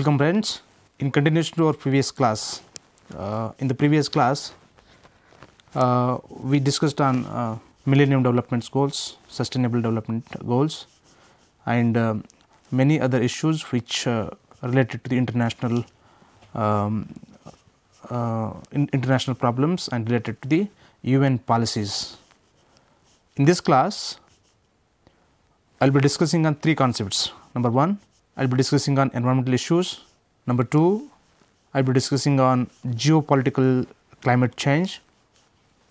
Welcome friends, in continuation to our previous class, uh, in the previous class uh, we discussed on uh, millennium development goals, sustainable development goals and um, many other issues which uh, related to the international um, uh, in international problems and related to the UN policies. In this class, I will be discussing on three concepts. Number one, I will be discussing on environmental issues. Number 2, I will be discussing on geopolitical climate change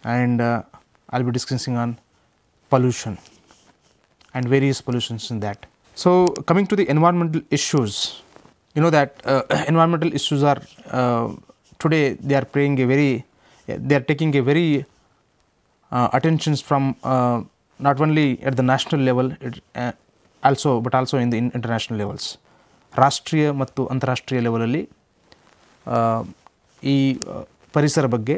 and uh, I will be discussing on pollution and various pollutions in that. So, coming to the environmental issues, you know that uh, environmental issues are uh, today they are playing a very, they are taking a very uh, attentions from uh, not only at the national level, it, uh, also but also in the international levels ರಾಷ್ಟ್ರೀಯ ಮತ್ತು ಅಂತಾರಾಷ್ಟ್ರೀಯ ಲೆವೆಲಲ್ಲಿ ಈ ಪರಿಸರ ಬಗ್ಗೆ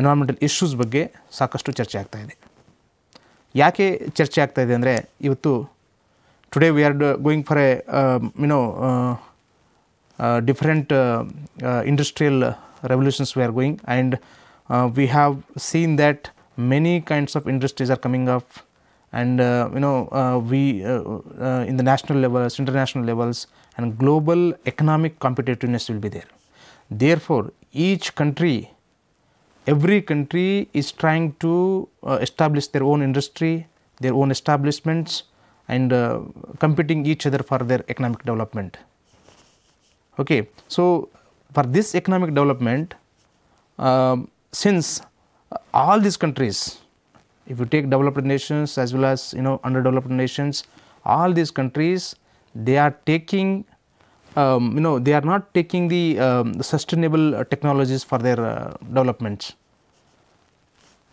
environmental issues ಬಗ್ಗೆ ಸಾಕಷ್ಟು ಚರ್ಚೆ ಆಗ್ತಾ ಇದೆ ಯಾಕೆ ಚರ್ಚೆ ಆಗ್ತಾಯಿದೆ ಅಂದರೆ ಇವತ್ತು today we are going for a you know different industrial revolutions we are going and we have seen that many kinds of industries are coming of and uh, you know uh, we uh, in the national levels, international levels and global economic competitiveness will be there. Therefore, each country, every country is trying to establish their own industry, their own establishments and competing each other for their economic development. Okay. So, for this economic development, uh, since all these countries if you take developed nations as well as you know underdeveloped nations, all these countries they are taking um, you know they are not taking the, um, the sustainable uh, technologies for their uh, developments.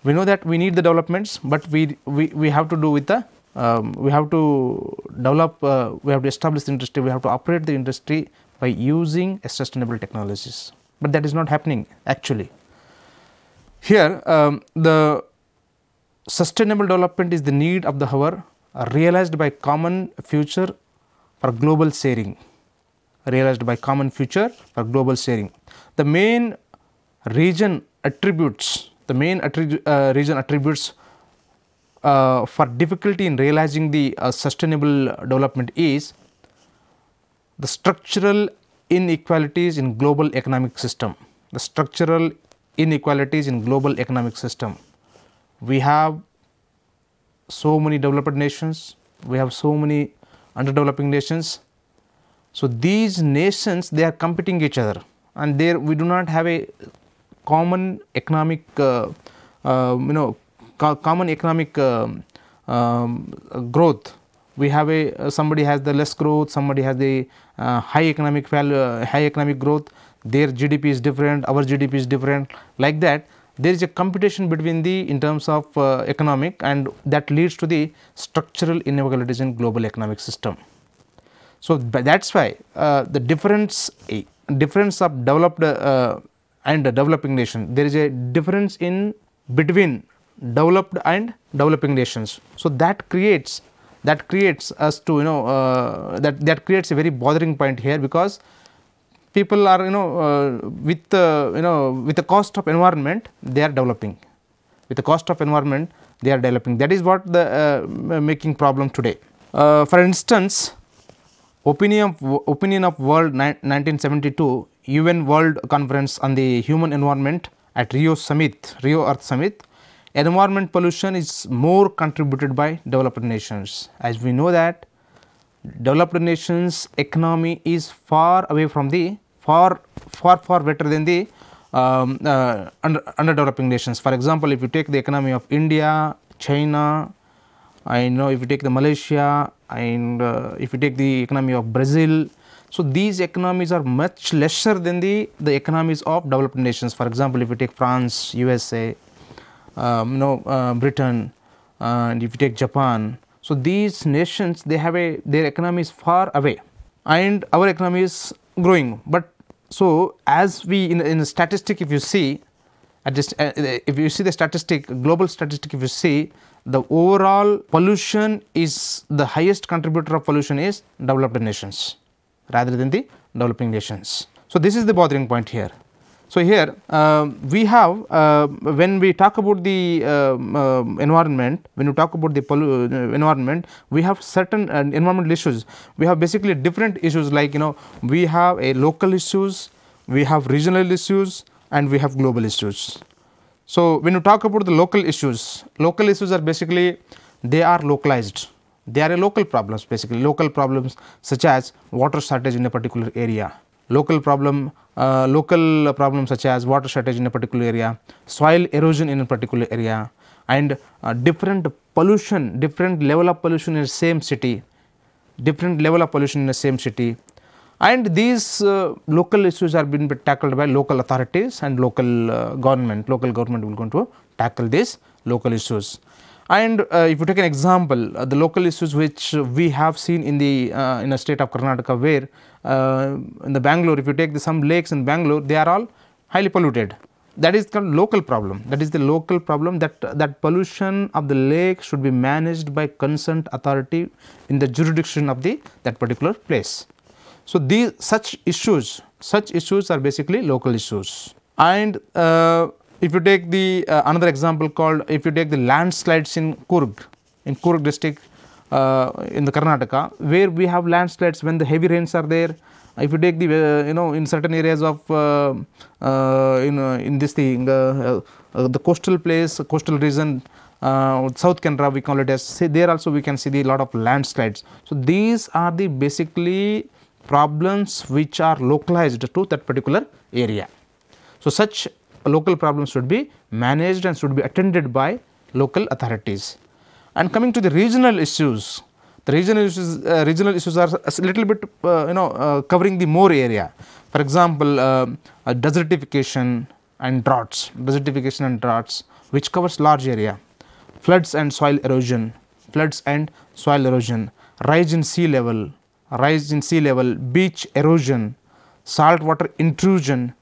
We know that we need the developments, but we we, we have to do with the um, we have to develop uh, we have to establish the industry we have to operate the industry by using sustainable technologies, but that is not happening actually. Here um, the Sustainable development is the need of the hour uh, realized by common future for global sharing realized by common future for global sharing. The main region attributes, the main attribu uh, region attributes uh, for difficulty in realizing the uh, sustainable development is the structural inequalities in global economic system, the structural inequalities in global economic system we have so many developed nations, we have so many underdeveloping nations. So, these nations they are competing each other and there we do not have a common economic uh, uh, you know co common economic um, um, growth. We have a uh, somebody has the less growth, somebody has the uh, high economic value, uh, high economic growth. Their GDP is different, our GDP is different. Like that, there is a competition between the in terms of uh, economic and that leads to the structural inequalities in global economic system. So, that is why uh, the difference eh, difference of developed uh, and developing nation there is a difference in between developed and developing nations. So, that creates that creates us to you know uh, that that creates a very bothering point here because people are you know uh, with uh, you know with the cost of environment they are developing with the cost of environment they are developing that is what the uh, making problem today. for instance opinion of, opinion of world 1972 UN World Conference on the Human Environment at Rio Summit, Rio Earth Summit, environment pollution is more contributed by developed nations. As we know that developed nations economy is far away from the far far far better than the um, uh, under, underdeveloping nations. For example, if you take the economy of India, China, I know if you take the Malaysia and uh, if you take the economy of Brazil. So, these economies are much lesser than the, the economies of developed nations. For example, if you take France, USA, um, you know, uh, Britain and if you take Japan. So these nations, they have a their economy is far away, and our economy is growing. But so as we in in statistic, if you see, at this, uh, if you see the statistic, global statistic, if you see the overall pollution is the highest contributor of pollution is developed nations rather than the developing nations. So this is the bothering point here. So, here uh, we have uh, when we talk about the uh, uh environment, when you talk about the uh, environment, we have certain uh, environmental issues. We have basically different issues like you know we have a local issues, we have regional issues and we have global issues. So, when you talk about the local issues, local issues are basically they are localized. They are a local problems basically local problems such as water shortage in a particular area local problem, uh, local problem such as water shortage in a particular area, soil erosion in a particular area and uh, different pollution, different level of pollution in the same city, different level of pollution in the same city and these uh, local issues are being tackled by local authorities and local uh, government, local government will going to tackle these local issues. And uh, if you take an example, uh, the local issues which we have seen in the uh, in a state of Karnataka where uh, in the Bangalore if you take the, some lakes in Bangalore they are all highly polluted that is the local problem that is the local problem that that pollution of the lake should be managed by consent authority in the jurisdiction of the that particular place. So, these such issues such issues are basically local issues and uh, if you take the uh, another example called if you take the landslides in Kurg in Kurg district uh, in the Karnataka where we have landslides when the heavy rains are there if you take the uh, you know in certain areas of uh, uh, in uh, in this thing uh, the coastal place coastal region south canara we call it as there also we can see the lot of landslides so these are the basically problems which are localized to that particular area so such local problems should be managed and should be attended by local authorities and coming to the regional issues, the regional issues, uh, regional issues are a little bit, uh, you know, uh, covering the more area. For example, uh, desertification and droughts, desertification and droughts, which covers large area. Floods and soil erosion, floods and soil erosion, rise in sea level, rise in sea level, beach erosion, saltwater intrusion,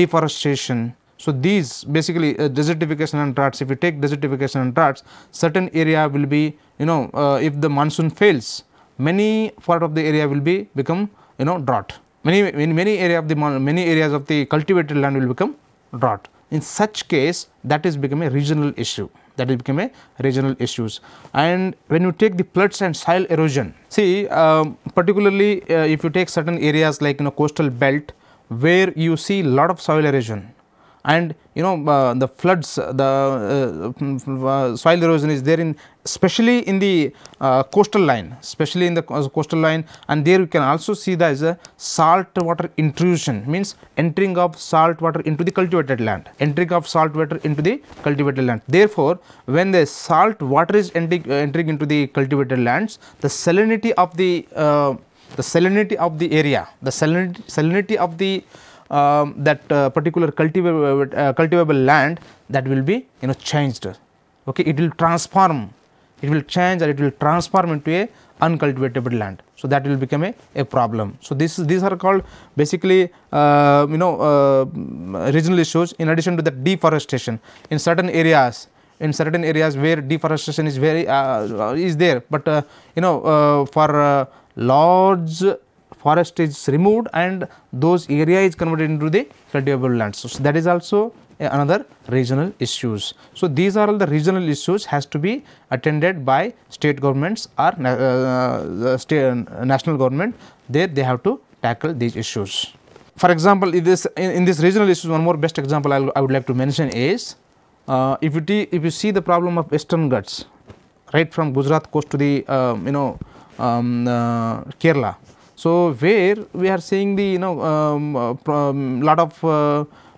deforestation, so, these basically uh, desertification and droughts if you take desertification and droughts certain area will be you know uh, if the monsoon fails many part of the area will be become you know drought many in many area of the many areas of the cultivated land will become drought in such case that is become a regional issue that is become a regional issues and when you take the floods and soil erosion see um, uh, particularly if you take certain areas like you know coastal belt where you see lot of soil erosion and you know uh, the floods the uh, uh, soil erosion is there in especially in the uh, coastal line especially in the uh, coastal line and there you can also see there is a salt water intrusion means entering of salt water into the cultivated land entering of salt water into the cultivated land therefore when the salt water is entering, uh, entering into the cultivated lands the salinity of the the salinity of the area the salinity, salinity of the um, that uh, particular cultivable, uh, uh, cultivable land that will be you know changed okay it will transform it will change or it will transform into a uncultivatable land so that will become a, a problem so this these are called basically uh, you know uh, regional issues in addition to that deforestation in certain areas in certain areas where deforestation is very uh, is there but you know for large forest is removed and those area is converted into the cultivable lands. So, so that is also another regional issues. So, these are all the regional issues has to be attended by state governments or uh, state, uh, national government there they have to tackle these issues. For example, in this in, in this regional issues one more best example I'll, I would like to mention is uh, if you if you see the problem of western guts right from Gujarat coast to the um, you know um, uh, Kerala so, where we are seeing the you know um, uh, um, lot of uh,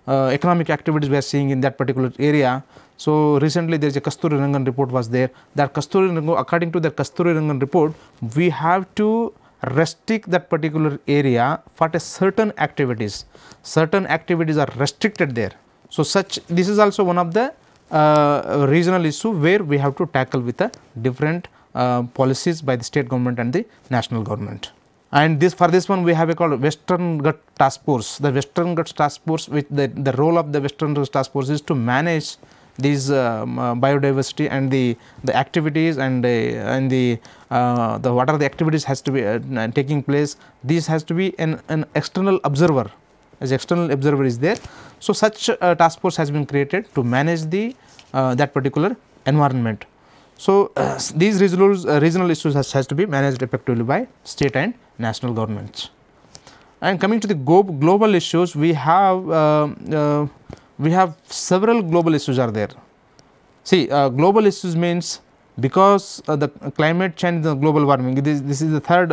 uh, economic activities we are seeing in that particular area. So, recently there is a Kasturi Rangan report was there that Kasturi Rangan according to the Kasturi Rangan report we have to restrict that particular area for certain activities, certain activities are restricted there. So, such this is also one of the uh, regional issue where we have to tackle with the different uh, policies by the state government and the national government and this for this one we have a called western gut task force the western gut task force which the, the role of the western gut task force is to manage these um, uh, biodiversity and the the activities and uh, and the uh, the what are the activities has to be uh, uh, taking place this has to be an, an external observer as external observer is there so such uh, task force has been created to manage the that particular environment so, uh, these regional, uh, regional issues has, has, to be managed effectively by state and national governments. And coming to the global issues, we have uh, uh, we have several global issues are there. See, uh, global issues means because uh, the climate change, the global warming. This this is the third.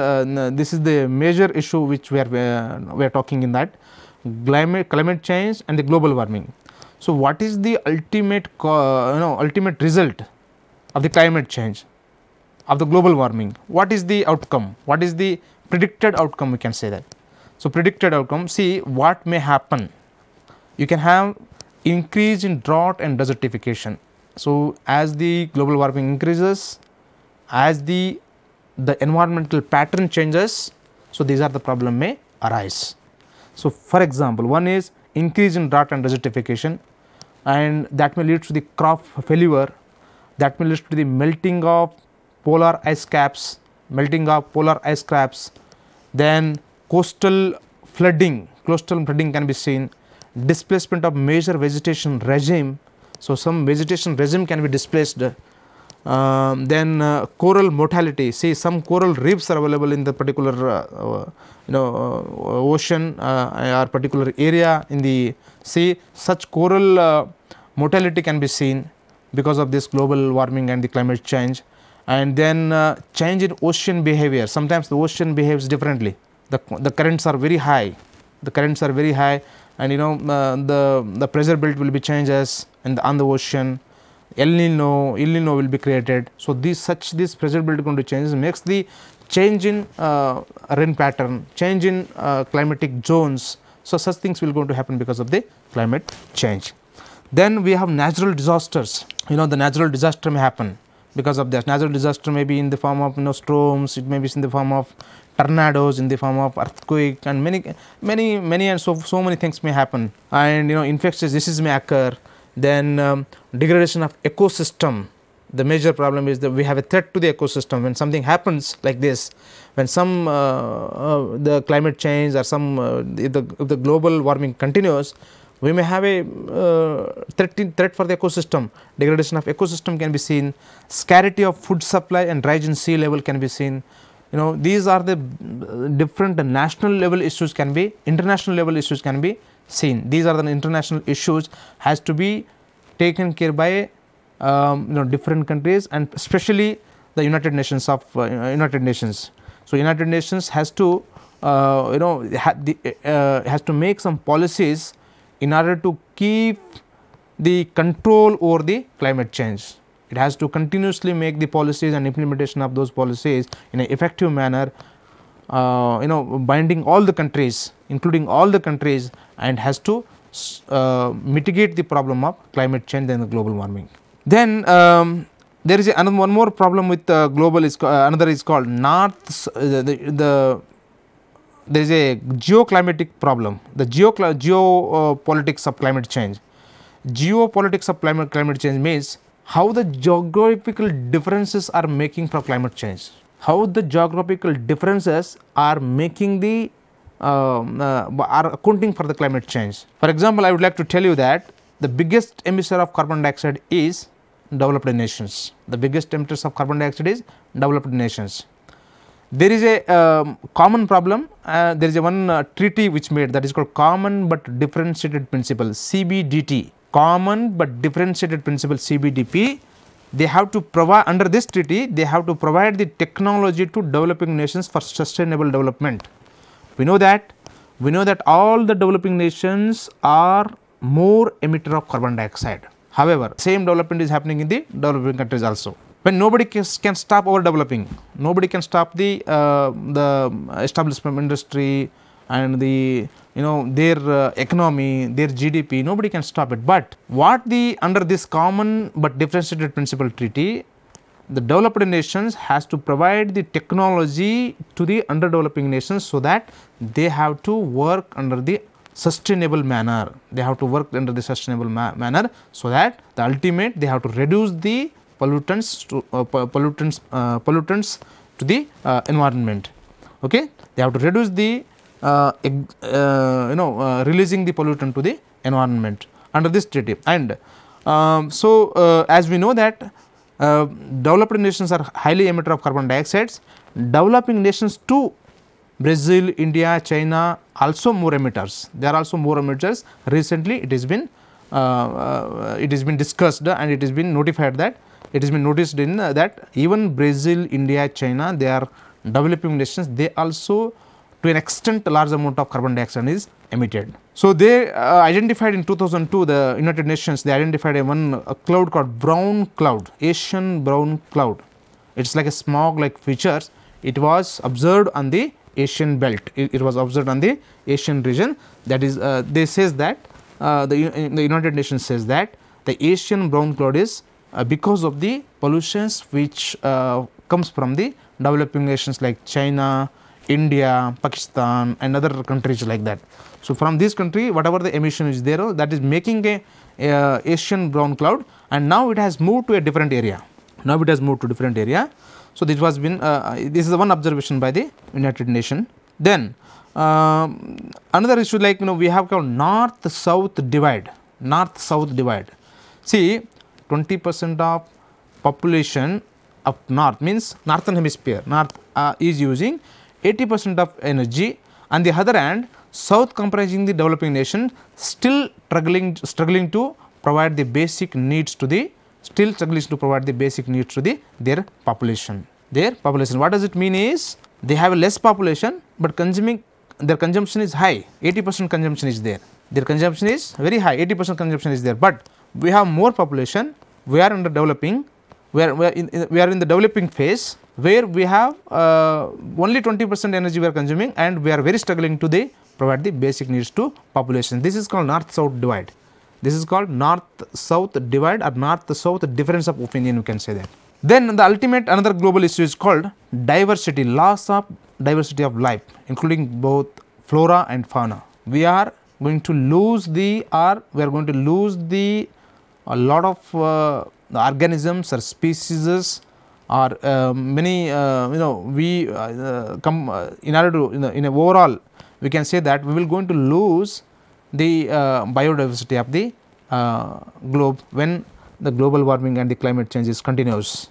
this is the major issue which we are we are talking in that climate climate change and the global warming. So, what is the ultimate you know ultimate result? of the climate change, of the global warming, what is the outcome? What is the predicted outcome we can say that. So, predicted outcome see what may happen. You can have increase in drought and desertification. So, as the global warming increases, as the the environmental pattern changes, so these are the problem may arise. So, for example, one is increase in drought and desertification and that may lead to the crop failure that may lead to the melting of polar ice caps, melting of polar ice caps, then coastal flooding, coastal flooding can be seen, displacement of major vegetation regime. So, some vegetation regime can be displaced, um, then uh, coral mortality, see some coral reefs are available in the particular uh, uh you know uh, ocean uh, or particular area in the sea, such coral mortality can be seen because of this global warming and the climate change and then uh, change in ocean behavior sometimes the ocean behaves differently the, the currents are very high the currents are very high and you know uh, the the pressure belt will be changes in the on the ocean El Nino, El Nino will be created. So, these such this pressure belt going to change makes the change in uh, rain pattern, change in uh, climatic zones. So, such things will going to happen because of the climate change. Then we have natural disasters, you know the natural disaster may happen because of that natural disaster may be in the form of you know storms, it may be in the form of tornadoes, in the form of earthquake and many many many and so, so many things may happen and you know infectious diseases may occur then um, degradation of ecosystem the major problem is that we have a threat to the ecosystem when something happens like this when some uh, uh, the climate change or some uh, if the, if the global warming continues we may have a uh, threat, in, threat for the ecosystem, degradation of ecosystem can be seen, scarcity of food supply and rise in sea level can be seen. You know, these are the uh, different national level issues can be, international level issues can be seen. These are the international issues has to be taken care by um, you know different countries and especially the United Nations of uh, United Nations. So, United Nations has to uh, you know ha the, uh, has to make some policies in order to keep the control over the climate change. It has to continuously make the policies and implementation of those policies in an effective manner, uh, you know binding all the countries including all the countries and has to uh, mitigate the problem of climate change and global warming. Then um, there is another one more problem with uh, global is uh, another is called north uh, the, the there is a geoclimatic problem, the geo, geopolitics of climate change. Geopolitics of climate, climate change means how the geographical differences are making for climate change, how the geographical differences are making the um, uh, are accounting for the climate change. For example, I would like to tell you that the biggest emitter of carbon dioxide is developed nations. The biggest emitters of carbon dioxide is developed nations. There is a um, common problem, uh, there is a one uh, treaty which made that is called common but differentiated principle CBDT, common but differentiated principle CBDP. They have to provide under this treaty, they have to provide the technology to developing nations for sustainable development. We know that, we know that all the developing nations are more emitter of carbon dioxide. However, same development is happening in the developing countries also when nobody can stop overdeveloping, nobody can stop the, uh, the establishment industry and the you know their uh, economy, their GDP, nobody can stop it. But what the under this common but differentiated principle treaty, the developed nations has to provide the technology to the underdeveloping nations so that they have to work under the sustainable manner. They have to work under the sustainable ma manner so that the ultimate they have to reduce the pollutants to uh, pollutants uh, pollutants to the uh, environment okay they have to reduce the uh, uh, you know uh, releasing the pollutant to the environment under this treaty and um, so as we know that developed nations are highly emitter of carbon dioxide. developing nations too Brazil, India, China also more emitters. There are also more emitters. Recently, it has been uh, uh, it has been discussed and it has been notified that it has been noticed in uh, that even Brazil, India, China, they are developing nations, they also to an extent large amount of carbon dioxide is emitted. So, they uh, identified in 2002 the United Nations, they identified a one a cloud called brown cloud, Asian brown cloud. It is like a smog like features, it was observed on the Asian belt, it, it was observed on the Asian region that is uh, they says that uh, the, uh, the United Nations says that the Asian brown cloud is uh, because of the pollutions which uh, comes from the developing nations like China, India, Pakistan and other countries like that. So, from this country whatever the emission is there that is making a, a Asian brown cloud and now it has moved to a different area. Now it has moved to different area. So, this was been uh, this is the one observation by the United Nation. Then uh, another issue like you know we have called north south divide, north south divide. See 20 percent of population of north means northern hemisphere north uh, is using 80 percent of energy on the other hand south comprising the developing nation still struggling struggling to provide the basic needs to the still struggling to provide the basic needs to the their population their population what does it mean is they have less population but consuming their consumption is high 80 percent consumption is there their consumption is very high 80 percent consumption is there but we have more population, we are under developing, we are, we are, in, in we are in the developing phase where we have uh, only 20 percent energy we are consuming and we are very struggling to the provide the basic needs to population. This is called north-south divide. This is called north-south divide or north-south difference of opinion you can say that. Then the ultimate another global issue is called diversity, loss of diversity of life including both flora and fauna. We are going to lose the or we are going to lose the a lot of uh, organisms or species or uh, um, many uh, you know we uh, come uh, in order to you know, in a overall we can say that we will going to lose the uh, biodiversity of the globe when the global warming and the climate change is continuous.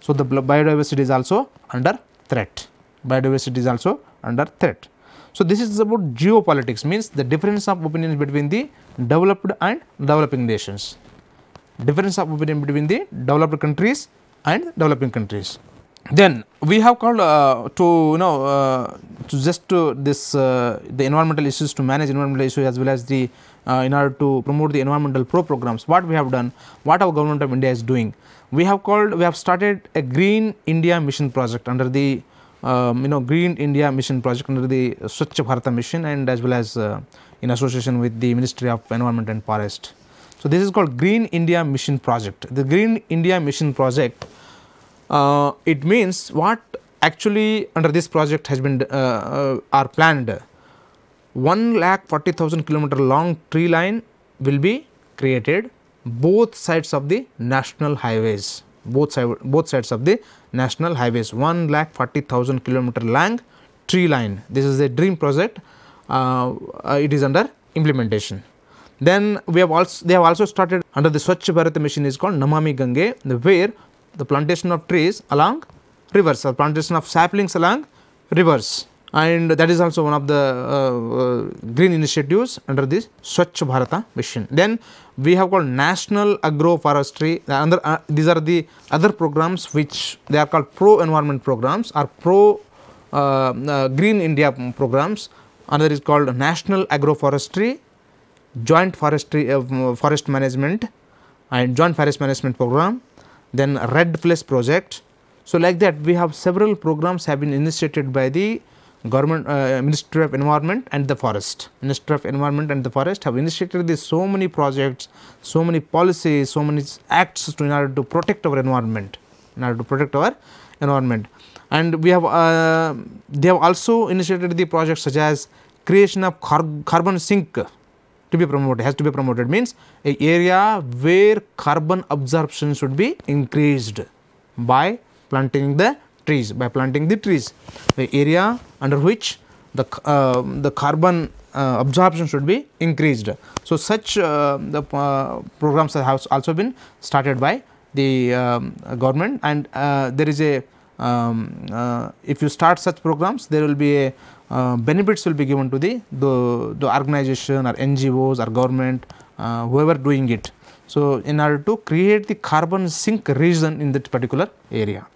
So, the biodiversity is also under threat, biodiversity is also under threat. So, this is about geopolitics means the difference of opinions between the developed and developing nations difference of opinion between the developed countries and developing countries. Then we have called uh, to you know uh, to just to this uh, the environmental issues to manage environmental issues as well as the uh, in order to promote the environmental pro programs. What we have done, what our government of India is doing, we have called we have started a Green India Mission project under the um, you know Green India Mission project under the Swachh Bharat Mission and as well as uh, in association with the Ministry of Environment and Forest. So, this is called Green India Mission Project. The Green India Mission Project, uh, it means what actually under this project has been uh, uh are planned. 1 lakh 40,000 kilometer long tree line will be created both sides of the national highways, both, both sides of the national highways, 1 lakh 40,000 kilometer long tree line. This is a dream project, uh, uh it is under implementation. Then we have also they have also started under the Swachh Bharat mission is called Namami Gange, where the plantation of trees along rivers or plantation of saplings along rivers and that is also one of the uh, uh, green initiatives under this Swachh Bharata mission. Then we have called National Agroforestry, uh, under, uh, these are the other programs which they are called pro-environment programs or pro-green uh, uh, India programs, another is called National Agroforestry joint forestry uh, forest management and joint forest management program then red Place project so like that we have several programs have been initiated by the government uh, ministry of environment and the forest ministry of environment and the forest have initiated this so many projects so many policies so many acts to in order to protect our environment in order to protect our environment and we have uh, they have also initiated the projects such as creation of car carbon sink to be promoted has to be promoted means a area where carbon absorption should be increased by planting the trees by planting the trees the area under which the uh, the carbon uh, absorption should be increased so such uh, the uh, programs have also been started by the um, government and uh, there is a um, uh, if you start such programs there will be a uh, benefits will be given to the, the, the organization or NGOs or government uh, whoever doing it. So, in order to create the carbon sink region in that particular area.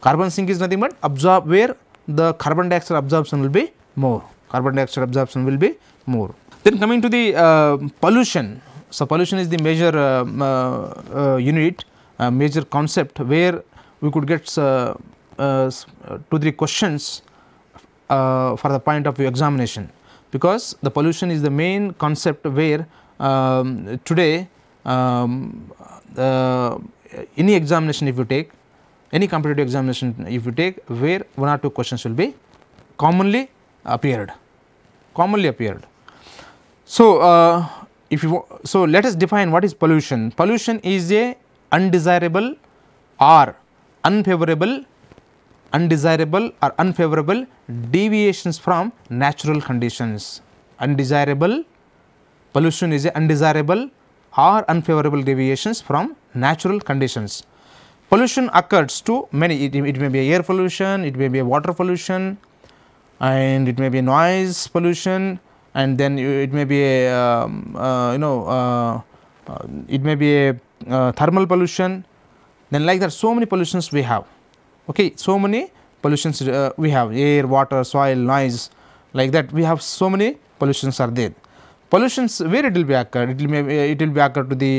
Carbon sink is nothing but absorb where the carbon dioxide absorption will be more, carbon dioxide absorption will be more. Then coming to the uh, pollution, so pollution is the major uh, uh, uh unit, uh, major concept where we could get two, three questions uh, for the point of view examination because the pollution is the main concept where um, today um, uh, any examination if you take any competitive examination if you take where one or two questions will be commonly appeared commonly appeared. So, uh, if you so let us define what is pollution pollution is a undesirable or unfavorable undesirable or unfavorable deviations from natural conditions. Undesirable pollution is undesirable or unfavorable deviations from natural conditions. Pollution occurs to many, it, it may be air pollution, it may be water pollution and it may be noise pollution and then it may be a, um, uh, you know, uh, uh it may be a uh, thermal pollution, then like that so many pollutions we have okay so many pollutions uh, we have air water soil noise like that we have so many pollutions are there pollutions where it will be occurred it will may it will be uh, occurred to the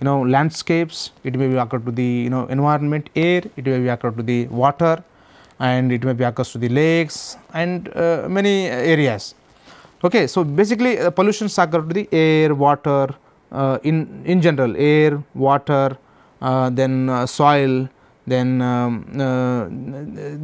you know landscapes it may be occurred to the you know environment air it may be occurred to the water and it may be occurs to the lakes and uh, many areas okay so basically uh, pollutions occur to the air water uh, in in general air water uh, then uh, soil then um, uh,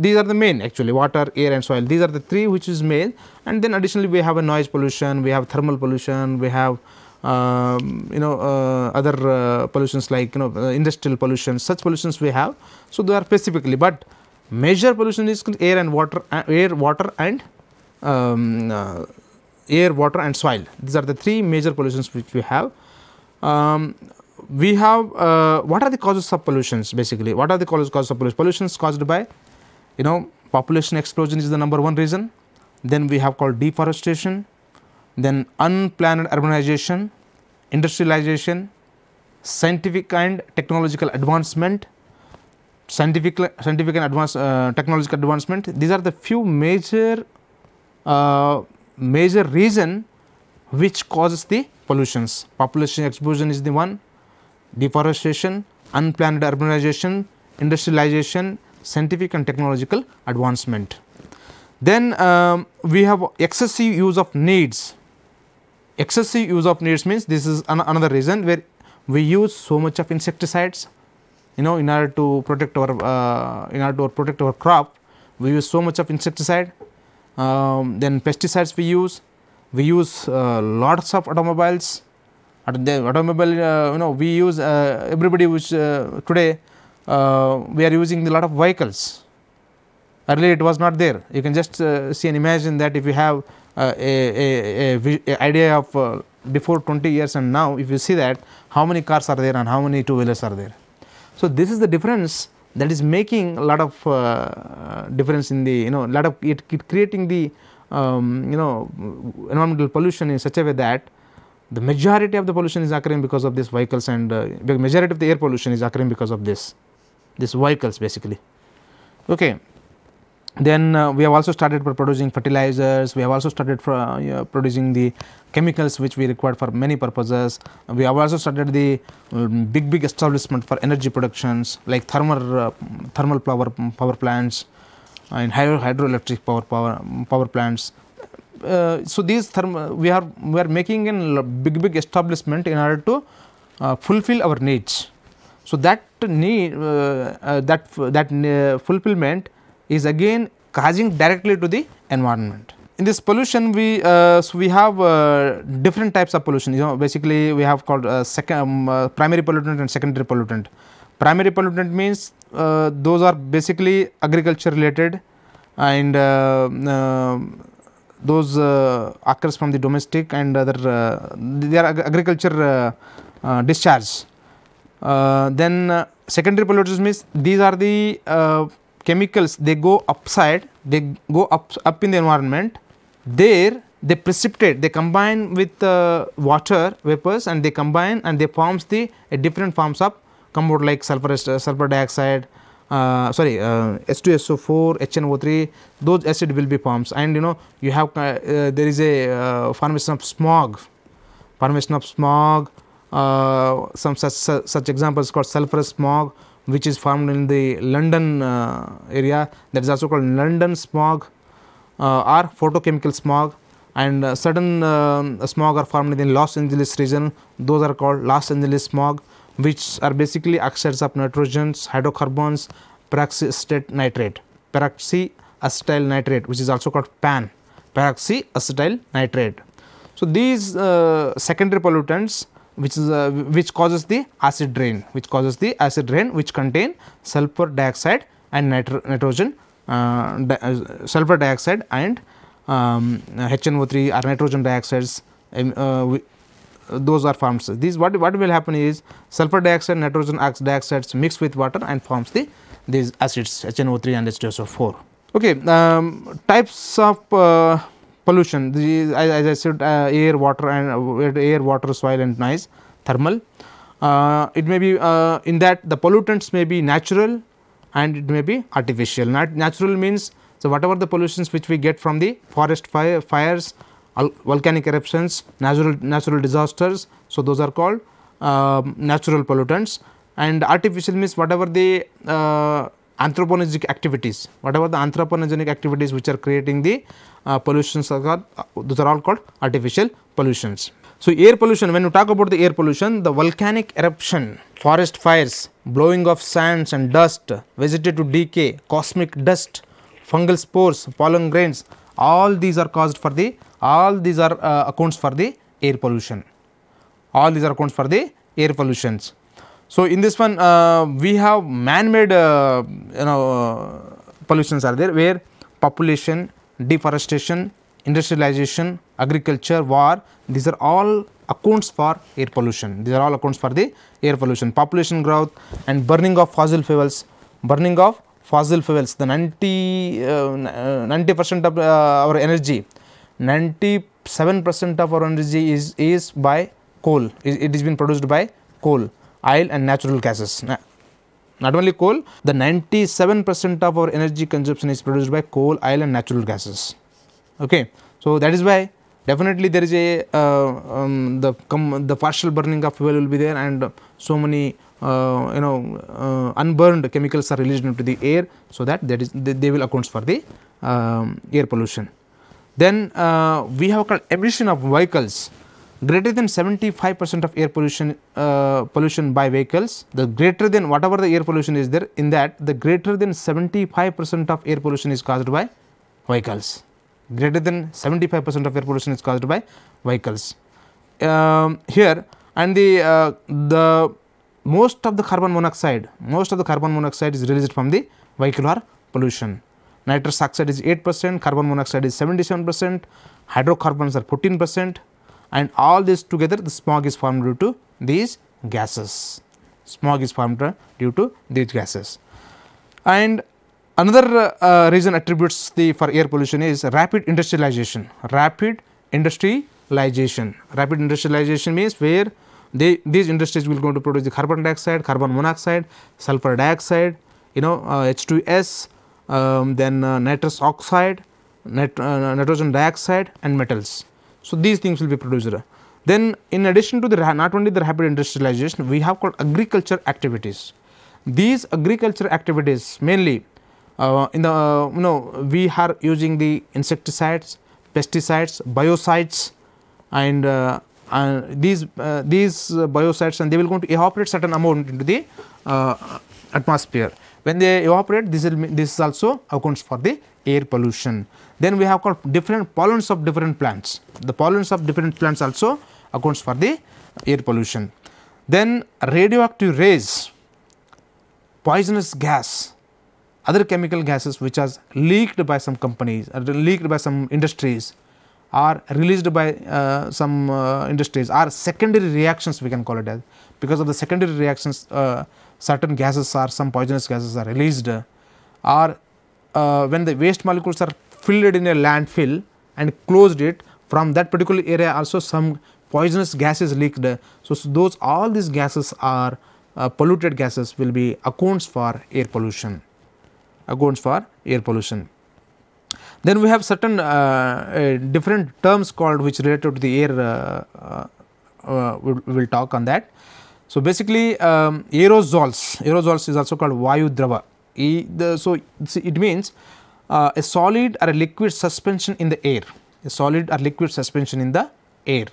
these are the main actually water, air and soil these are the three which is made and then additionally we have a noise pollution, we have thermal pollution, we have um, you know uh, other uh, pollutions like you know uh, industrial pollution such pollutions we have. So, they are specifically, but major pollution is air and water, uh, air, water and um, air, water and soil these are the three major pollutions which we have. Um, we have uh, what are the causes of pollutions basically what are the causes, causes of pollution pollutions caused by you know population explosion is the number one reason then we have called deforestation then unplanned urbanization industrialization scientific and technological advancement scientific scientific and advanced uh, technological advancement these are the few major uh, major reason which causes the pollutions population explosion is the one deforestation, unplanned urbanization, industrialization, scientific and technological advancement. Then um, we have excessive use of needs. Excessive use of needs means this is an another reason where we use so much of insecticides, you know, in order to protect our uh, in order to protect our crop, we use so much of insecticide. Um, then pesticides we use, we use uh, lots of automobiles, the automobile, uh, you know, we use uh, everybody which uh, today we are using a lot of vehicles. Earlier it was not there. You can just see and imagine that if you have a, a, a, a, idea of before 20 years and now if you see that how many cars are there and how many two wheelers are there. So, this is the difference that is making a lot of uh, difference in the you know lot of it, it creating the um, you know environmental pollution in such a way that the majority of the pollution is occurring because of these vehicles and uh, majority of the air pollution is occurring because of this these vehicles basically okay then uh, we have also started producing fertilizers we have also started for, uh, producing the chemicals which we require for many purposes we have also started the um, big big establishment for energy productions like thermal uh, thermal power power plants and hydro hydroelectric power power power plants uh, so these thermo we are we are making a big big establishment in order to uh, fulfill our needs. So that need uh, uh that that uh, fulfillment is again causing directly to the environment. In this pollution, we uh, so we have different types of pollution. You know, basically we have called second um, primary pollutant and secondary pollutant. Primary pollutant means those are basically agriculture related and uh, um, uh, those occurs uh, from the domestic and other uh, their ag agriculture uh, discharge. then secondary pollutants means these are the chemicals they go upside they go up up in the environment there they precipitate they combine with uh, water vapors and they combine and they forms the uh, different forms of compound like sulfur uh, sulfur dioxide uh, sorry uh, H2SO4, HNO3, those acid will be formed and you know you have uh, uh there is a uh, formation of smog, formation of smog, uh, some such, such examples called sulphurous smog which is formed in the London area that is also called London smog or photochemical smog and certain um, smog are formed in the Los Angeles region those are called Los Angeles smog which are basically oxides of nitrogens, hydrocarbons, peroxystate nitrate, peroxyacetyl nitrate which is also called PAN, peroxyacetyl nitrate. So, these uh, secondary pollutants which is uh, which causes the acid rain which causes the acid rain which contain sulfur dioxide and nitro nitrogen uh, di uh, sulfur dioxide and um, HNO3 or nitrogen dioxides um, those are forms these what what will happen is sulfur dioxide nitrogen oxides mix with water and forms the these acids HNO3 and H2SO4 okay um, types of uh, pollution the, as, as, I said uh, air water and uh, air water soil and noise thermal uh, it may be uh, in that the pollutants may be natural and it may be artificial Nat natural means so whatever the pollutions which we get from the forest fire, fires volcanic eruptions, natural, natural disasters. So, those are called uh, natural pollutants and artificial means whatever the uh, anthropogenic activities, whatever the anthropogenic activities which are creating the uh, pollutions are called, uh, those are all called artificial pollutions. So, air pollution when you talk about the air pollution the volcanic eruption, forest fires, blowing of sands and dust, vegetative to decay, cosmic dust, fungal spores, pollen grains all these are caused for the all these are uh, accounts for the air pollution all these are accounts for the air pollutions so in this one uh, we have man-made uh, you know uh, pollutions are there where population deforestation industrialization agriculture war these are all accounts for air pollution these are all accounts for the air pollution population growth and burning of fossil fuels burning of fossil fuels the 90 uh, uh, 90 percent of our energy 97% of our energy is, is by coal, it is being produced by coal, oil and natural gases. Not only coal, the 97% of our energy consumption is produced by coal, oil and natural gases. Okay. So, that is why definitely there is a uh, um, the the partial burning of fuel will be there and so many uh, you know uh, unburned chemicals are released into the air so that that is they, they will accounts for the um, air pollution then uh, we have called emission of vehicles greater than 75 percent of air pollution uh, pollution by vehicles the greater than whatever the air pollution is there in that the greater than 75 percent of air pollution is caused by vehicles greater than 75 percent of air pollution is caused by vehicles um, here and the uh, the most of the carbon monoxide most of the carbon monoxide is released from the vehicular pollution nitrous oxide is 8 percent, carbon monoxide is 77 percent, hydrocarbons are 14 percent and all this together the smog is formed due to these gases. Smog is formed uh, due to these gases. And another uh, uh, reason attributes the for air pollution is rapid industrialization, rapid industrialization. Rapid industrialization means where they, these industries will go to produce the carbon dioxide, carbon monoxide, sulfur dioxide, you know uh, H2S um, then uh, nitrous oxide, nit uh, nitrogen dioxide and metals. So, these things will be produced. Then in addition to the not only the rapid industrialization, we have called agriculture activities. These agriculture activities mainly uh, in the uh, you know we are using the insecticides, pesticides, biocides and uh, these uh, these uh, biocides and they will going to evaporate certain amount into the uh, atmosphere when they evaporate, this, will, this also accounts for the air pollution. Then we have got different pollens of different plants. The pollens of different plants also accounts for the air pollution. Then radioactive rays, poisonous gas, other chemical gases which are leaked by some companies or uh, leaked by some industries are released by uh, some uh, industries are secondary reactions we can call it as because of the secondary reactions uh, certain gases or some poisonous gases are released or uh, when the waste molecules are filled in a landfill and closed it from that particular area also some poisonous gases leaked. So, so those all these gases are uh, polluted gases will be accounts for air pollution, accounts for air pollution. Then we have certain uh, uh different terms called which related to the air, uh, uh, we'll talk on that. So, basically um, aerosols, aerosols is also called Vayu Drava. E the, so, it means uh, a solid or a liquid suspension in the air, a solid or liquid suspension in the air.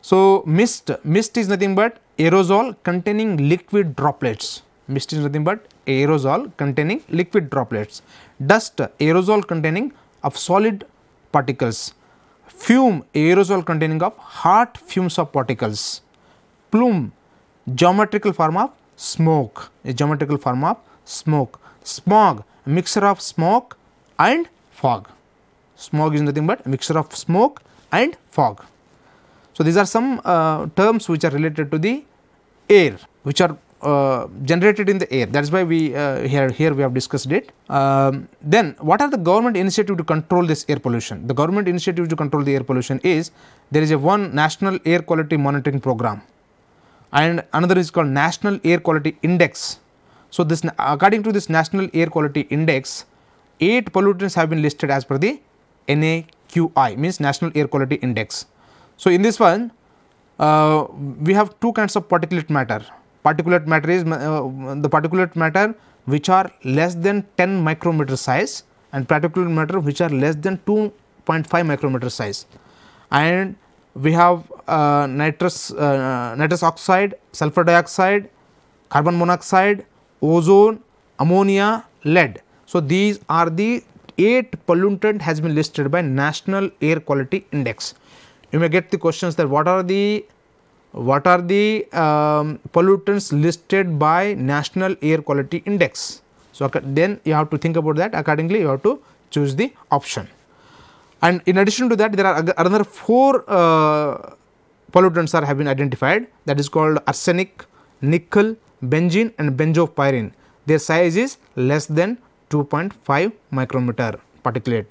So, mist, mist is nothing but aerosol containing liquid droplets, mist is nothing but aerosol containing liquid droplets, dust aerosol containing of solid particles, fume aerosol containing of hot fumes of particles, plume geometrical form of smoke, a geometrical form of smoke. Smog, mixture of smoke and fog. Smog is nothing but mixture of smoke and fog. So, these are some uh, terms which are related to the air, which are uh, generated in the air. That is why we uh, here here we have discussed it. Um, then, what are the government initiative to control this air pollution? The government initiative to control the air pollution is there is a one national air quality monitoring program and another is called National Air Quality Index. So, this according to this National Air Quality Index, 8 pollutants have been listed as per the NAQI means National Air Quality Index. So, in this one uh, we have two kinds of particulate matter. Particulate matter is uh, the particulate matter which are less than 10 micrometer size and particulate matter which are less than 2.5 micrometer size and we have uh, nitrous uh, nitrous oxide, sulfur dioxide, carbon monoxide, ozone, ammonia, lead. So, these are the 8 pollutant has been listed by National Air Quality Index. You may get the questions that what are the what are the um, pollutants listed by National Air Quality Index. So, then you have to think about that accordingly you have to choose the option and in addition to that there are another four uh, pollutants that have been identified that is called arsenic, nickel, benzene and benzopyrene. Their size is less than 2.5 micrometer particulate.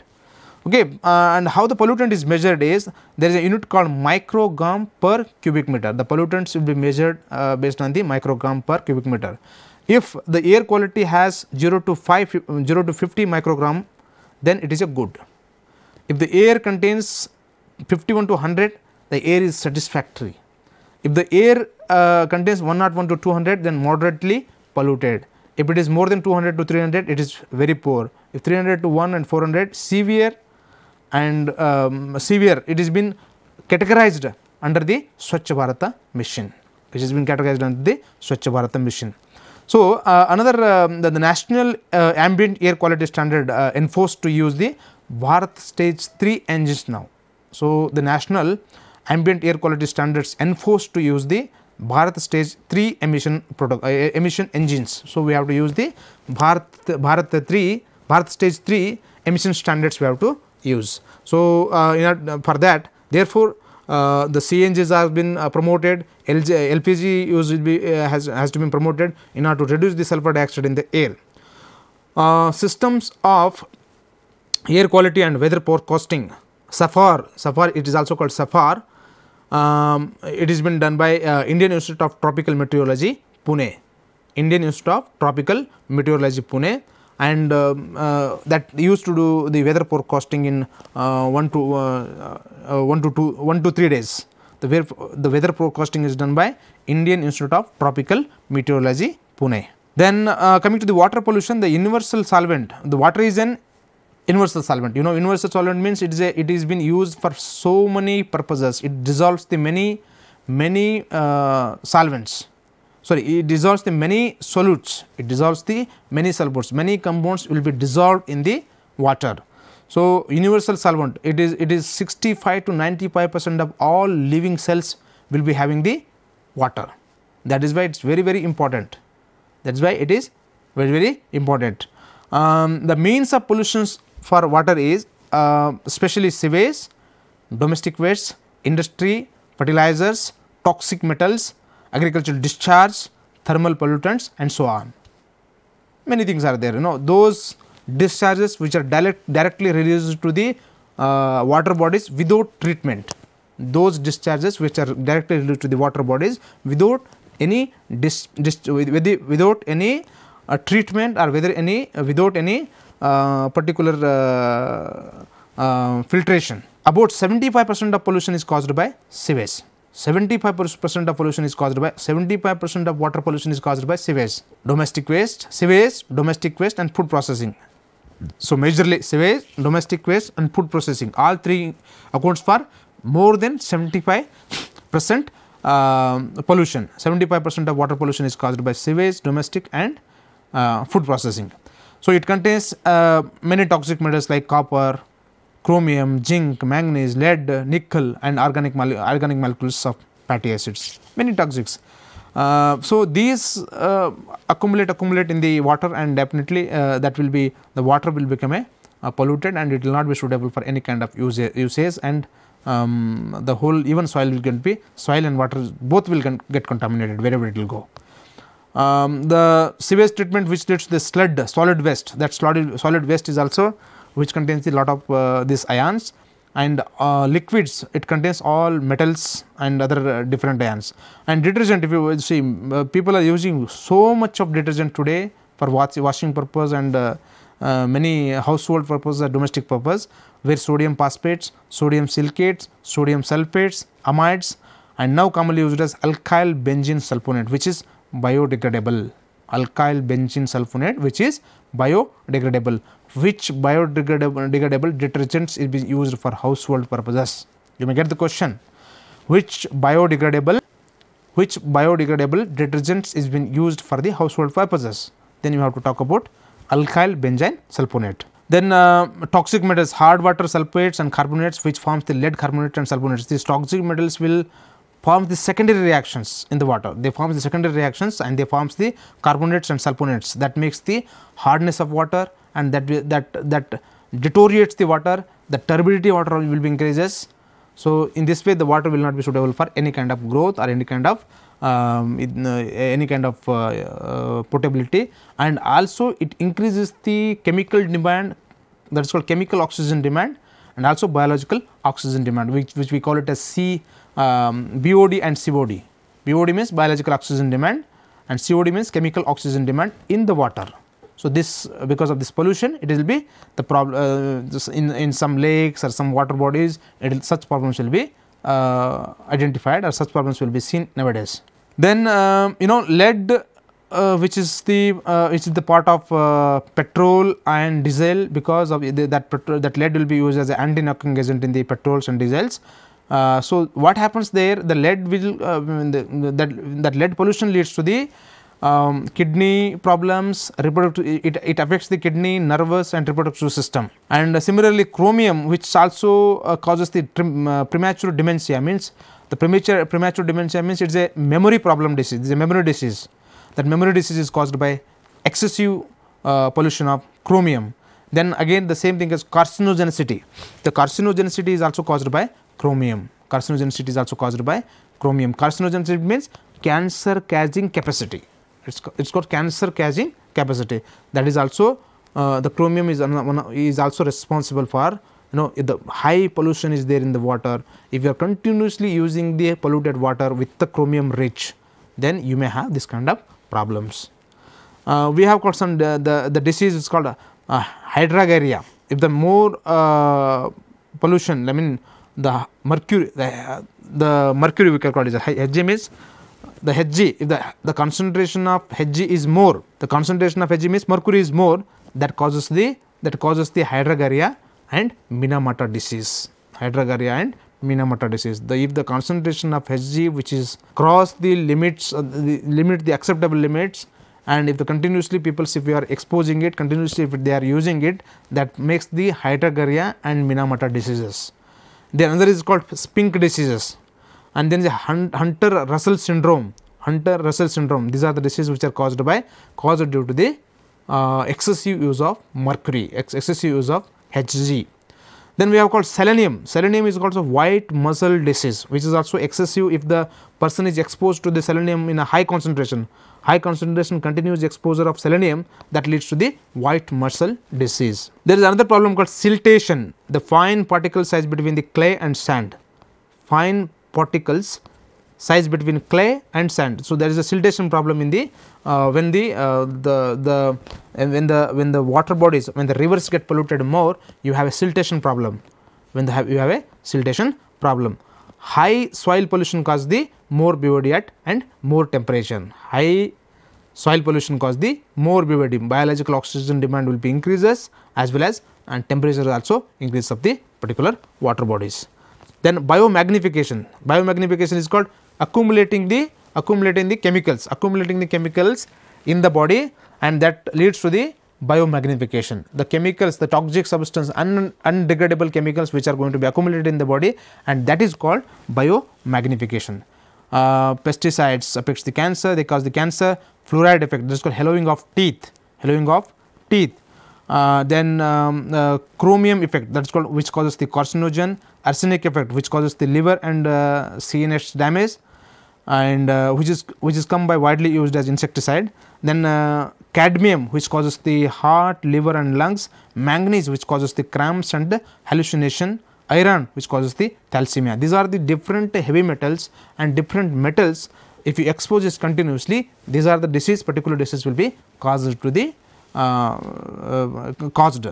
Okay, uh, and how the pollutant is measured is there is a unit called microgram per cubic meter. The pollutants will be measured uh, based on the microgram per cubic meter. If the air quality has 0 to 5 0 to 50 microgram then it is a good. If the air contains 51 to 100, the air is satisfactory. If the air uh, contains 101 to 200, then moderately polluted. If it is more than 200 to 300, it is very poor. If 300 to 1 and 400, severe and um, severe, it has been categorized under the Swachh Bharat mission, which has been categorized under the Swachh Bharat mission. So, uh, another uh, the, the, national uh, ambient air quality standard uh, enforced to use the Bharat stage 3 engines now. So, the national ambient air quality standards enforced to use the Bharat stage 3 emission product, uh, emission engines. So, we have to use the Bharat, Bharat 3 Bharat stage 3 emission standards we have to use. So, uh, uh for that therefore, uh, the CNGs have been uh, promoted, LG, LPG use be, uh, has, has to be promoted in order to reduce the sulfur dioxide in the air. Uh, systems of air quality and weather forecasting SAFAR, SAFAR it is also called SAFAR. Um, it has been done by uh, Indian Institute of Tropical Meteorology Pune, Indian Institute of Tropical Meteorology Pune and uh, uh, that used to do the weather forecasting in uh, 1 to uh, uh, 1 to 2 1 to 3 days. The, weather, the weather forecasting is done by Indian Institute of Tropical Meteorology Pune. Then coming to the water pollution, the universal solvent, the water is an inverse solvent you know inverse solvent means it is a has been used for so many purposes it dissolves the many many uh, solvents sorry it dissolves the many solutes it dissolves the many solvents many compounds will be dissolved in the water so universal solvent it is it is 65 to 95 percent of all living cells will be having the water that is why it's very very important that is why it is very very important um, the means of pollutions for water is uh, especially sewage, domestic waste, industry, fertilizers, toxic metals, agricultural discharge, thermal pollutants and so on. Many things are there you know those discharges which are direct, directly released to the uh, water bodies without treatment. Those discharges which are directly released to the water bodies without any dis, dis, without any uh, treatment or whether any uh, without any particular filtration. About 75 percent of pollution is caused by sewage. 75 percent of pollution is caused by 75 percent of water pollution is caused by sewage, domestic waste, sewage, domestic waste and food processing. So, majorly sewage, domestic waste and food processing all three accounts for more than 75 percent uh, pollution. 75 percent of water pollution is caused by sewage, domestic and uh, food processing. So it contains uh, many toxic metals like copper, chromium, zinc, manganese, lead, nickel and organic, mole organic molecules of fatty acids, many toxics. Uh, so these uh, accumulate accumulate in the water and definitely uh, that will be the water will become a polluted and it will not be suitable for any kind of use, usage and um, the whole even soil will get be soil and water both will get contaminated wherever it will go. Um, the sewage treatment which to the slud, solid waste, that solid, solid waste is also which contains a lot of uh, these ions and uh, liquids it contains all metals and other uh, different ions and detergent if you uh, see uh, people are using so much of detergent today for wash, washing purpose and uh, many household purpose or domestic purpose where sodium phosphates, sodium silicates, sodium sulfates, amides and now commonly used as alkyl benzene sulfonate which is biodegradable alkyl benzene sulfonate which is biodegradable which biodegradable detergents is being used for household purposes you may get the question which biodegradable which biodegradable detergents is being used for the household purposes then you have to talk about alkyl benzene sulfonate then uh, toxic metals hard water sulfates and carbonates which forms the lead carbonate and sulfonates these toxic metals will forms the secondary reactions in the water. They forms the secondary reactions and they forms the carbonates and sulfonates that makes the hardness of water and that that that deteriorates the water, the turbidity water will be increases. So, in this way the water will not be suitable for any kind of growth or any kind of um, in, uh, any kind of uh, uh, potability and also it increases the chemical demand that is called chemical oxygen demand and also biological oxygen demand which, which we call it as C um, BOD and COD. BOD means biological oxygen demand and COD means chemical oxygen demand in the water. So, this uh, because of this pollution it will be the problem uh, in, in some lakes or some water bodies will, such problems will be uh, identified or such problems will be seen nowadays. Then uh, you know lead uh, which is the uh, which is the part of petrol and diesel because of the, that petrol that lead will be used as an anti-knocking agent in the petrols and diesels uh, so, what happens there the lead will uh, the, that, that lead pollution leads to the um, kidney problems, reproductive, it, it affects the kidney, nervous and reproductive system. And uh, similarly chromium which also uh, causes the trim, uh, premature dementia means the premature, premature dementia means it is a memory problem disease, it is a memory disease. That memory disease is caused by excessive uh, pollution of chromium. Then again the same thing as carcinogenicity. The carcinogenicity is also caused by chromium. Carcinogenicity is also caused by chromium. Carcinogenicity means cancer causing capacity. It's it cancer causing capacity. That is also uh, the chromium is is also responsible for you know the high pollution is there in the water. If you are continuously using the polluted water with the chromium rich, then you may have this kind of problems. Uh, we have got some the the, the disease is called uh, uh hydragaria. If the more uh, pollution, I mean the mercury the, the mercury we can call is Hg means the Hg if the, the concentration of Hg is more the concentration of Hg means mercury is more that causes the that causes the hydrogyria and Minamata disease hydrogyria and Minamata disease. The if the concentration of Hg which is cross the limits uh, the limit the acceptable limits and if the continuously people if you are exposing it continuously if they are using it that makes the hydrogyria and Minamata diseases. Then another is called Spink diseases and then the Hunter Russell syndrome. Hunter Russell syndrome. These are the diseases which are caused by caused due to the uh, excessive use of mercury, ex excessive use of Hg. Then we have called selenium. Selenium is also white muscle disease, which is also excessive if the person is exposed to the selenium in a high concentration high concentration continuous exposure of selenium that leads to the white muscle disease. There is another problem called siltation, the fine particle size between the clay and sand, fine particles size between clay and sand. So, there is a siltation problem in the uh, when the, uh, the the uh, when the when the water bodies when the rivers get polluted more you have a siltation problem when have, you have a siltation problem high soil pollution cause the more BOD and more temperature. High soil pollution cause the more BOD, biological oxygen demand will be increases as well as and temperature also increase of the particular water bodies. Then biomagnification, biomagnification is called accumulating the accumulating the chemicals, accumulating the chemicals in the body and that leads to the biomagnification. The chemicals, the toxic substance, un undegradable chemicals which are going to be accumulated in the body and that is called biomagnification. Uh, pesticides affects the cancer, they cause the cancer, fluoride effect, this is called hollowing of teeth, hollowing of teeth. Uh, then um, uh, chromium effect that is called which causes the carcinogen, arsenic effect which causes the liver and uh, CNS damage and uh, which is which is come by widely used as insecticide then uh, cadmium which causes the heart, liver and lungs, manganese which causes the cramps and hallucination, iron which causes the thalassemia. These are the different heavy metals and different metals if you expose this continuously these are the disease particular disease will be caused to the uh, uh, caused.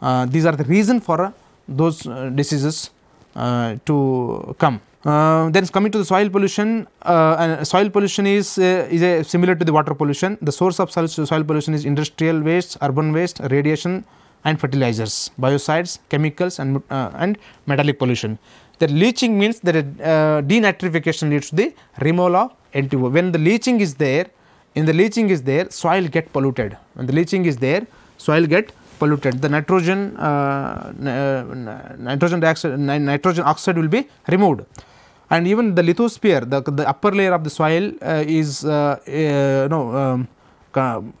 Uh, these are the reason for uh, those uh, diseases uh, to come. Uh, then coming to the soil pollution, uh, soil pollution is uh, is similar to the water pollution. The source of soil, pollution is industrial waste, urban waste, radiation, and fertilizers, biocides, chemicals, and uh, and metallic pollution. The leaching means that uh, denitrification leads to the removal of NTO. When the leaching is there, in the leaching is there, soil get polluted. When the leaching is there, soil get polluted. The nitrogen uh, nitrogen dioxide nitrogen oxide will be removed and even the lithosphere the, the upper layer of the soil uh, is uh, uh, um,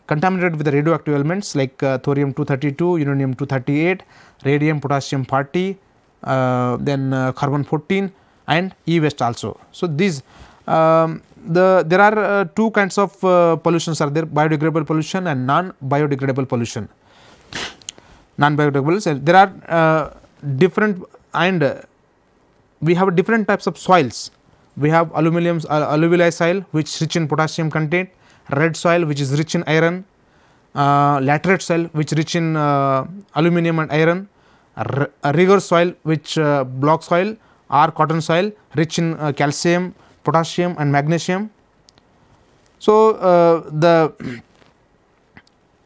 contaminated with the radioactive elements like uh, thorium 232 uranium 238 radium potassium 40 uh, then uh, carbon 14 and e waste also so these um, the there are two kinds of pollutions are there biodegradable pollution and non biodegradable pollution non biodegradable so there are different and we have different types of soils. We have aluminium uh, alluvial soil which is rich in potassium content, red soil which is rich in iron, uh, laterite soil which is rich in uh, aluminium and iron, uh, rigor soil which uh, block soil or cotton soil rich in uh, calcium, potassium and magnesium. So, uh, the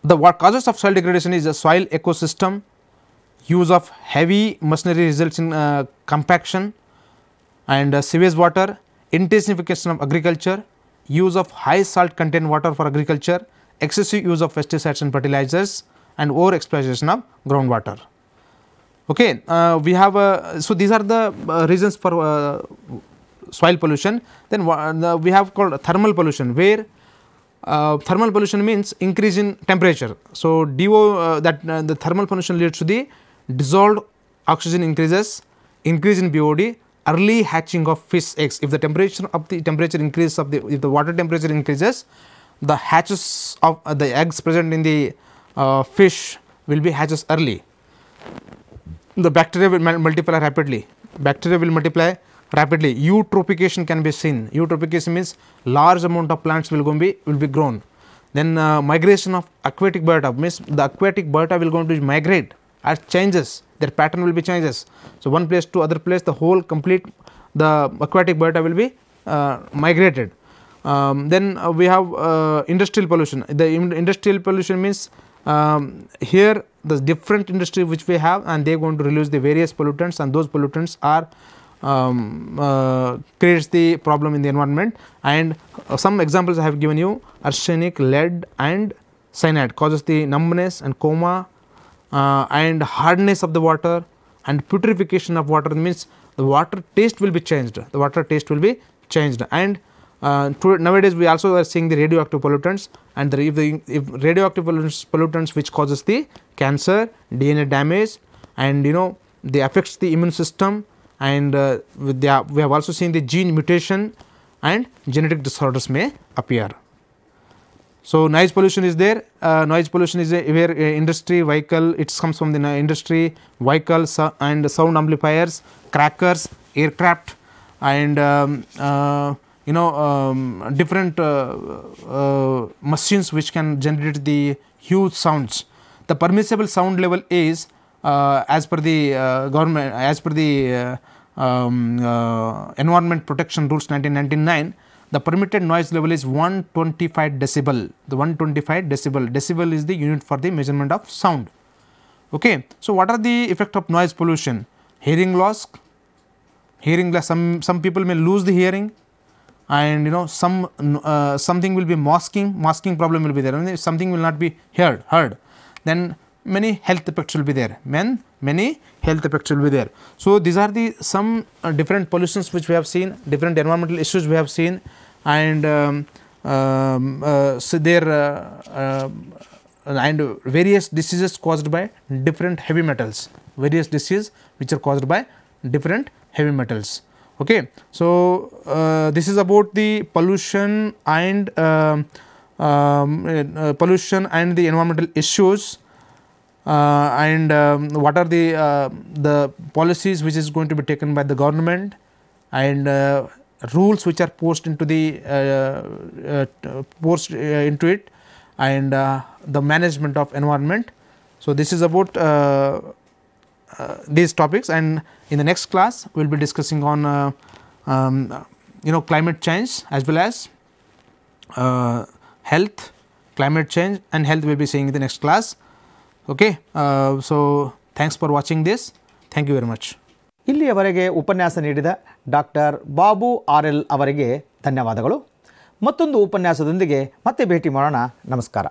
the what causes of soil degradation is the soil ecosystem, use of heavy machinery results in uh, compaction, and uh, sewage water, intensification of agriculture, use of high salt content water for agriculture, excessive use of pesticides and fertilizers and over exploitation of groundwater. Okay, uh, we have uh, so these are the uh, reasons for uh, soil pollution. Then we have called thermal pollution, where uh, thermal pollution means increase in temperature. So DO uh, that the thermal pollution leads to the dissolved oxygen increases, increase in BOD, early hatching of fish eggs. If the temperature of the temperature increase of the if the water temperature increases, the hatches of uh, the eggs present in the uh, fish will be hatches early. The bacteria will multiply rapidly. Bacteria will multiply rapidly. Eutrophication can be seen. Eutrophication means large amount of plants will be will be grown. Then uh, migration of aquatic biota means the aquatic biota will going to migrate as changes their pattern will be changes. So, one place to other place the whole complete the aquatic biota will be uh, migrated. Um, then uh, we have uh, industrial pollution. The industrial pollution means um, here the different industry which we have and they are going to release the various pollutants and those pollutants are um, uh, creates the problem in the environment and uh, some examples I have given you arsenic, lead and cyanide causes the numbness and coma uh, and hardness of the water and putrefaction of water means the water taste will be changed the water taste will be changed and uh, nowadays we also are seeing the radioactive pollutants and the, if the if radioactive pollutants, pollutants which causes the cancer dna damage and you know they affects the immune system and uh, we have also seen the gene mutation and genetic disorders may appear so, noise pollution is there, uh, noise pollution is where uh, industry vehicle, it comes from the uh, industry vehicle uh, and sound amplifiers, crackers, aircraft and um, uh, you know um, different uh, machines which can generate the huge sounds. The permissible sound level is as per the government, as per the um, Environment Protection Rules 1999 the permitted noise level is 125 decibel the 125 decibel decibel is the unit for the measurement of sound okay so what are the effect of noise pollution hearing loss hearing loss some some people may lose the hearing and you know some uh, something will be masking masking problem will be there and something will not be heard heard then many health effects will be there men many health effects will be there so these are the some uh, different pollutions which we have seen different environmental issues we have seen and um, um, uh, so their uh, um, and various diseases caused by different heavy metals various diseases which are caused by different heavy metals okay so uh, this is about the pollution and uh, um, uh, pollution and the environmental issues uh, and um, what are the the policies which is going to be taken by the government and rules which are forced into the forced uh, uh, uh, into it and the management of environment. So, this is about these topics and in the next class we will be discussing on um, you know climate change as well as uh, health climate change and health we will be seeing in the next class okay uh, so thanks for watching this thank you very much ಇಲ್ಲಿಯವರೆಗೆ ಉಪನ್ಯಾಸ ನೀಡಿದ doctor Babu R L ಅವರಿಗೆ ಧನ್ಯವಾದಗಳು ಮತ್ತೊಂದು ಉಪನ್ಯಾಸದೊಂದಿಗೆ ಮತ್ತೆ ಭೇಟಿ ಮಾಡೋಣ ನಮಸ್ಕಾರ